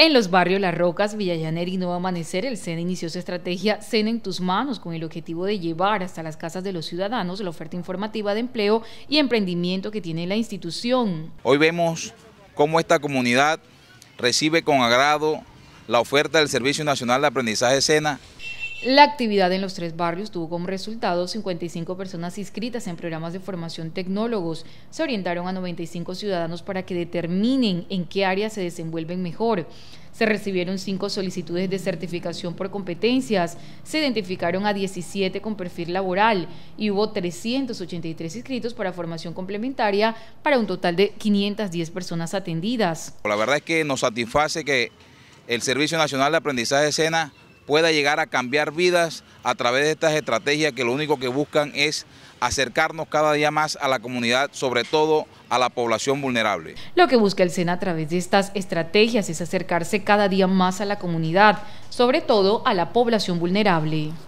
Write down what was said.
En los barrios Las Rocas, Villallaner y Nuevo Amanecer, el SENA inició su estrategia SENA en tus manos con el objetivo de llevar hasta las casas de los ciudadanos la oferta informativa de empleo y emprendimiento que tiene la institución. Hoy vemos cómo esta comunidad recibe con agrado la oferta del Servicio Nacional de Aprendizaje SENA la actividad en los tres barrios tuvo como resultado 55 personas inscritas en programas de formación tecnólogos. Se orientaron a 95 ciudadanos para que determinen en qué áreas se desenvuelven mejor. Se recibieron cinco solicitudes de certificación por competencias, se identificaron a 17 con perfil laboral y hubo 383 inscritos para formación complementaria para un total de 510 personas atendidas. La verdad es que nos satisface que el Servicio Nacional de Aprendizaje de Sena pueda llegar a cambiar vidas a través de estas estrategias que lo único que buscan es acercarnos cada día más a la comunidad, sobre todo a la población vulnerable. Lo que busca el SENA a través de estas estrategias es acercarse cada día más a la comunidad, sobre todo a la población vulnerable.